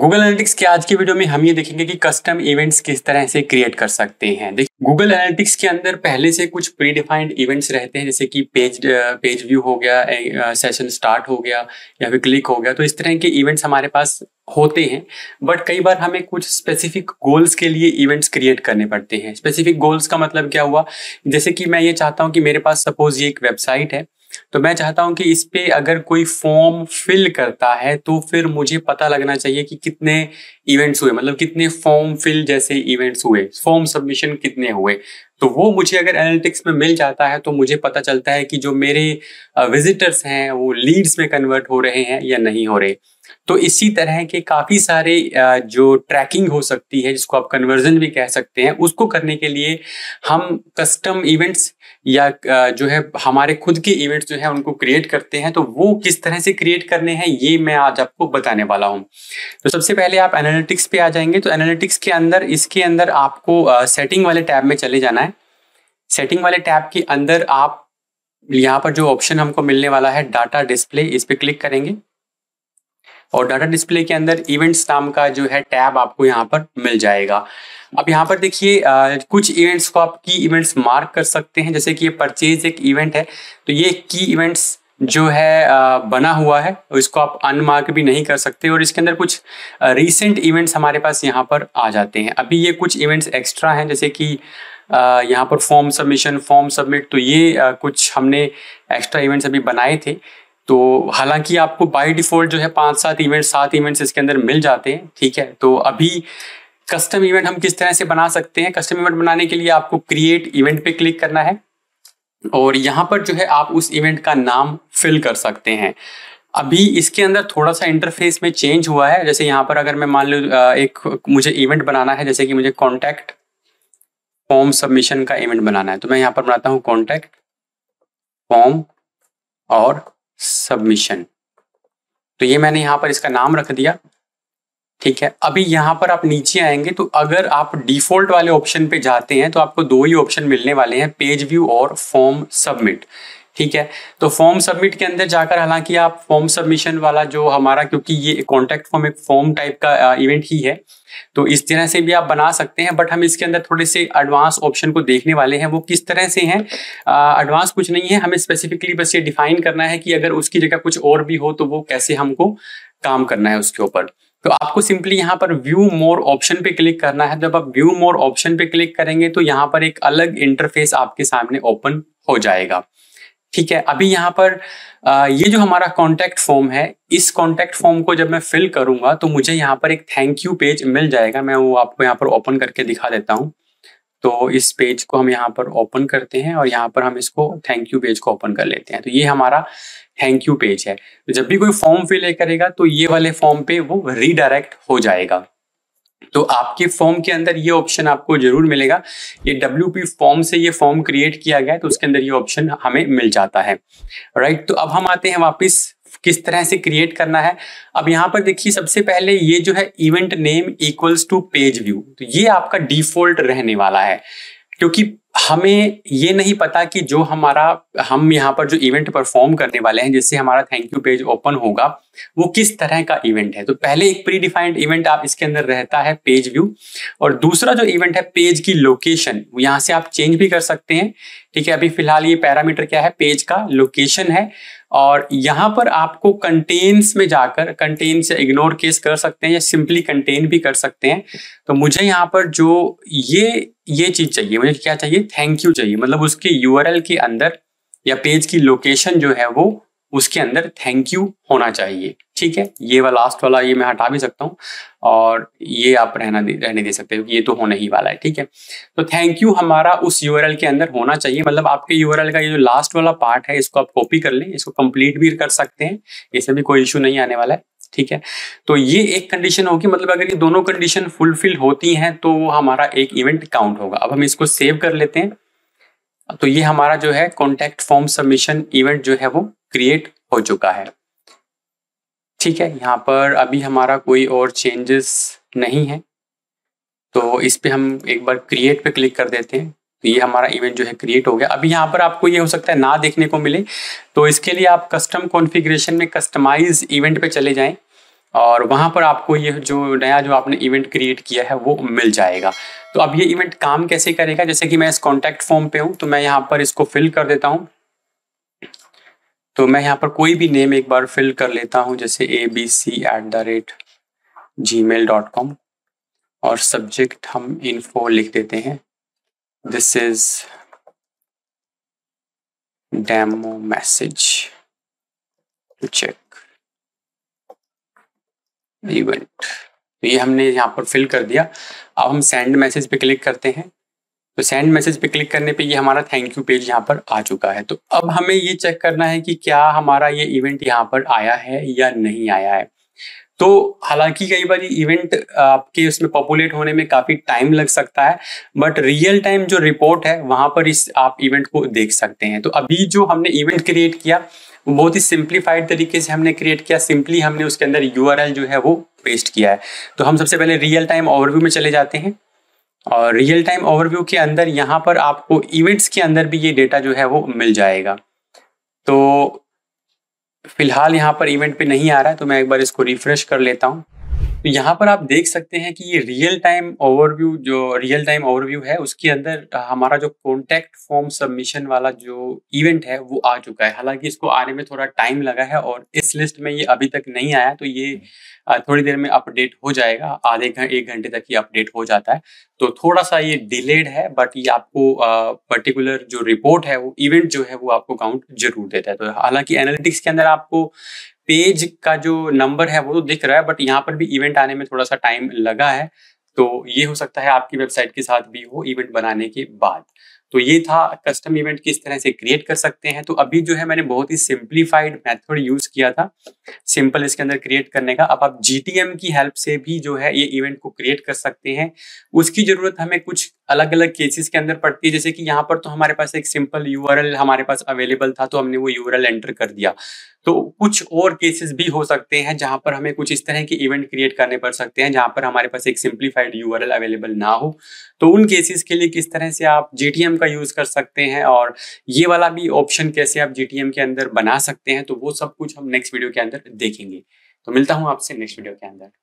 Google analytics के आज की वीडियो में हम ये देखेंगे कि कस्टम इवेंट्स किस तरह से क्रिएट कर सकते हैं देखिए गूगल एनालिटिक्स के अंदर पहले से कुछ प्रीडिफाइंड इवेंट्स रहते हैं जैसे कि पेज पेज व्यू हो गया सेशन स्टार्ट हो गया या फिर क्लिक हो गया तो इस तरह के इवेंट्स हमारे पास होते हैं बट कई बार हमें कुछ स्पेसिफिक गोल्स के लिए इवेंट्स क्रिएट करने पड़ते हैं स्पेसिफिक गोल्स का मतलब क्या हुआ जैसे कि मैं ये चाहता हूँ कि मेरे पास सपोज ये एक वेबसाइट है तो मैं चाहता हूं कि इस पे अगर कोई फॉर्म फिल करता है तो फिर मुझे पता लगना चाहिए कि कितने इवेंट्स हुए मतलब कितने फॉर्म फिल जैसे इवेंट्स हुए फॉर्म सबमिशन कितने हुए तो वो मुझे अगर एनालिटिक्स में मिल जाता है तो मुझे पता चलता है कि जो मेरे विजिटर्स हैं वो लीड्स में कन्वर्ट हो रहे हैं या नहीं हो रहे तो इसी तरह के काफ़ी सारे जो ट्रैकिंग हो सकती है जिसको आप कन्वर्जन भी कह सकते हैं उसको करने के लिए हम कस्टम इवेंट्स या जो है हमारे खुद के इवेंट्स जो है उनको क्रिएट करते हैं तो वो किस तरह से क्रिएट करने हैं ये मैं आज आपको बताने वाला हूँ तो सबसे पहले आप एनालिटिक्स पे आ जाएंगे तो एनालिटिक्स के अंदर इसके अंदर आपको सेटिंग वाले टैब में चले जाना है सेटिंग वाले टैब के अंदर आप यहाँ पर जो ऑप्शन हमको मिलने वाला है डाटा डिस्प्ले इस पर क्लिक करेंगे और डाटा डिस्प्ले के अंदर इवेंट्स नाम का जो है टैब आपको यहाँ पर मिल जाएगा अब यहाँ पर देखिए कुछ इवेंट्स को आप की इवेंट्स मार्क कर सकते हैं जैसे कि ये परचेज एक इवेंट है तो ये की इवेंट्स जो है आ, बना हुआ है इसको आप अनमार्क भी नहीं कर सकते और इसके अंदर कुछ रिसेंट इवेंट्स हमारे पास यहाँ पर आ जाते हैं अभी ये कुछ इवेंट्स एक्स्ट्रा हैं जैसे कि यहाँ पर फॉर्म सबमिशन फॉर्म सबमिट तो ये कुछ हमने एक्स्ट्रा इवेंट्स अभी बनाए थे तो हालांकि आपको बाय डिफ़ॉल्ट जो है पांच सात इवेंट सात इवेंट्स इसके अंदर मिल जाते हैं ठीक है तो अभी कस्टम इवेंट हम किस तरह से बना सकते हैं कस्टम इवेंट बनाने के लिए आपको क्रिएट इवेंट पे क्लिक करना है और यहाँ पर जो है आप उस इवेंट का नाम फिल कर सकते हैं अभी इसके अंदर थोड़ा सा इंटरफेस में चेंज हुआ है जैसे यहाँ पर अगर मैं मान लू एक मुझे इवेंट बनाना है जैसे कि मुझे कॉन्टैक्ट फॉर्म सबमिशन का इवेंट बनाना है तो मैं यहां पर बनाता हूं कॉन्टेक्ट फॉर्म और सबमिशन तो ये मैंने यहां पर इसका नाम रख दिया ठीक है अभी यहां पर आप नीचे आएंगे तो अगर आप डिफॉल्ट वाले ऑप्शन पे जाते हैं तो आपको दो ही ऑप्शन मिलने वाले हैं पेज व्यू और फॉर्म सबमिट ठीक है तो फॉर्म सबमिट के अंदर जाकर हालांकि आप फॉर्म सबमिशन वाला जो हमारा क्योंकि ये कॉन्टेक्ट फॉर्म एक फॉर्म टाइप का इवेंट ही है तो इस तरह से भी आप बना सकते हैं बट हम इसके अंदर थोड़े से एडवांस ऑप्शन को देखने वाले हैं वो किस तरह से हैं एडवांस कुछ नहीं है हमें स्पेसिफिकली बस ये डिफाइन करना है कि अगर उसकी जगह कुछ और भी हो तो वो कैसे हमको काम करना है उसके ऊपर तो आपको सिंपली यहाँ पर व्यू मोर ऑप्शन पे क्लिक करना है जब आप व्यू मोर ऑप्शन पे क्लिक करेंगे तो यहाँ पर एक अलग इंटरफेस आपके सामने ओपन हो जाएगा ठीक है अभी यहाँ पर आ, ये जो हमारा कॉन्टैक्ट फॉर्म है इस कॉन्टैक्ट फॉर्म को जब मैं फिल करूंगा तो मुझे यहाँ पर एक थैंक यू पेज मिल जाएगा मैं वो आपको यहाँ पर ओपन करके दिखा देता हूँ तो इस पेज को हम यहाँ पर ओपन करते हैं और यहाँ पर हम इसको थैंक यू पेज को ओपन कर लेते हैं तो ये हमारा थैंक यू पेज है जब भी कोई फॉर्म फिल करेगा तो ये वाले फॉर्म पे वो रीडायरेक्ट हो जाएगा तो आपके फॉर्म के अंदर ये ऑप्शन आपको जरूर मिलेगा ये डब्ल्यू फॉर्म से ये फॉर्म क्रिएट किया गया है तो उसके अंदर ये ऑप्शन हमें मिल जाता है राइट तो अब हम आते हैं वापस किस तरह से क्रिएट करना है अब यहाँ पर देखिए सबसे पहले ये जो है event name equals to page view तो ये आपका डिफॉल्ट रहने वाला है क्योंकि हमें ये नहीं पता कि जो हमारा हम यहाँ पर जो इवेंट परफॉर्म करने वाले हैं जिससे हमारा थैंक यू पेज ओपन होगा वो किस तरह का इवेंट है तो पहले एक प्री डिफाइंड इवेंट आप इसके अंदर रहता है पेज व्यू और दूसरा जो इवेंट है पेज की लोकेशन यहाँ से आप चेंज भी कर सकते हैं ठीक है अभी फिलहाल ये पैरामीटर क्या है पेज का लोकेशन है और यहाँ पर आपको कंटेन्स में जाकर कंटेन्स या इग्नोर केस कर सकते हैं या सिंपली कंटेन भी कर सकते हैं तो मुझे यहाँ पर जो ये ये चीज़ चाहिए मुझे क्या चाहिए थैंक यू चाहिए मतलब उसके यू के अंदर या पेज की लोकेशन जो है वो उसके अंदर थैंक यू होना चाहिए ठीक है ये वाला लास्ट वाला ये मैं हटा भी सकता हूँ और ये आप रहना दे, रहने दे सकते हो ये तो होने ही वाला है ठीक है तो थैंक यू हमारा उस यू के अंदर होना चाहिए मतलब आपके यू का ये जो लास्ट वाला पार्ट है इसको आप कॉपी कर लें इसको कंप्लीट भी कर सकते हैं इसे भी कोई इशू नहीं आने वाला है ठीक है तो ये एक कंडीशन होगी मतलब अगर ये दोनों कंडीशन फुलफिल होती हैं तो हमारा एक इवेंट काउंट होगा अब हम इसको सेव कर लेते हैं तो ये हमारा जो है कॉन्टेक्ट फॉर्म सबमिशन इवेंट जो है वो क्रिएट हो चुका है ठीक है यहाँ पर अभी हमारा कोई और चेंजेस नहीं है तो इस पर हम एक बार क्रिएट पे क्लिक कर देते हैं तो ये हमारा इवेंट जो है क्रिएट हो गया अभी यहाँ पर आपको ये हो सकता है ना देखने को मिले तो इसके लिए आप कस्टम कॉन्फ़िगरेशन में कस्टमाइज इवेंट पे चले जाएं और वहाँ पर आपको ये जो नया जो आपने इवेंट क्रिएट किया है वो मिल जाएगा तो अब ये इवेंट काम कैसे करेगा जैसे कि मैं इस कॉन्टैक्ट फॉर्म पे हूँ तो मैं यहाँ पर इसको फिल कर देता हूँ तो मैं यहाँ पर कोई भी नेम एक बार फिल कर लेता हूँ जैसे A B C at the rate G mail dot com और सब्जेक्ट हम इनफो लिख देते हैं this is demo message to check event तो ये हमने यहाँ पर फिल कर दिया अब हम सेंड मैसेज पे क्लिक करते हैं तो सेंड मैसेज पे क्लिक करने पे ये हमारा थैंक यू पेज यहाँ पर आ चुका है तो अब हमें ये चेक करना है कि क्या हमारा ये इवेंट यहाँ पर आया है या नहीं आया है तो हालांकि कई बार इवेंट आपके उसमें पॉपुलेट होने में काफ़ी टाइम लग सकता है बट रियल टाइम जो रिपोर्ट है वहां पर इस आप इवेंट को देख सकते हैं तो अभी जो हमने इवेंट क्रिएट किया बहुत ही सिंप्लीफाइड तरीके से हमने क्रिएट किया सिंपली हमने उसके अंदर यू जो है वो पेस्ट किया है तो हम सबसे पहले रियल टाइम ओवरव्यू में चले जाते हैं और रियल टाइम ओवरव्यू के अंदर यहाँ पर आपको इवेंट्स के अंदर भी ये डेटा जो है वो मिल जाएगा तो फिलहाल यहाँ पर इवेंट पे नहीं आ रहा है तो मैं एक बार इसको रिफ्रेश कर लेता हूँ तो यहाँ पर आप देख सकते हैं कि ये रियल टाइम ओवरव्यू जो रियल टाइम ओवरव्यू है उसके अंदर हमारा जो कॉन्टैक्ट फॉर्म सबमिशन वाला जो इवेंट है वो आ चुका है हालांकि इसको आने में थोड़ा टाइम लगा है और इस लिस्ट में ये अभी तक नहीं आया तो ये थोड़ी देर में अपडेट हो जाएगा आधे घंटे एक घंटे तक ये अपडेट हो जाता है तो थोड़ा सा ये डिलेड है बट ये आपको पर्टिकुलर जो रिपोर्ट है वो इवेंट जो है वो आपको काउंट जरूर देता है तो हालांकि एनालिटिक्स के अंदर आपको पेज का जो नंबर है वो तो दिख रहा है बट यहाँ पर भी इवेंट आने में थोड़ा सा टाइम लगा है तो ये हो सकता है आपकी वेबसाइट के साथ भी हो इवेंट बनाने के बाद तो ये था कस्टम इवेंट किस तरह से क्रिएट कर सकते हैं तो अभी जो है मैंने बहुत ही सिंप्लीफाइड मेथड यूज किया था सिंपल इसके अंदर क्रिएट करने का अब आप जीटीएम की हेल्प से भी जो है ये इवेंट को क्रिएट कर सकते हैं उसकी जरूरत हमें कुछ अलग अलग केसेस के अंदर पड़ती है जैसे कि यहाँ पर तो हमारे पास एक सिंपल यू हमारे पास अवेलेबल था तो हमने वो यू एंटर कर दिया तो कुछ और केसेस भी हो सकते हैं जहां पर हमें कुछ इस तरह के इवेंट क्रिएट करने पड़ सकते हैं जहां पर हमारे पास एक सिंप्लीफाइड यू अवेलेबल ना हो तो उन केसेस के लिए किस तरह से आप जी का यूज कर सकते हैं और ये वाला भी ऑप्शन कैसे आप जी के अंदर बना सकते हैं तो वो सब कुछ हम नेक्स्ट वीडियो के अंदर देखेंगे तो मिलता हूँ आपसे नेक्स्ट वीडियो के अंदर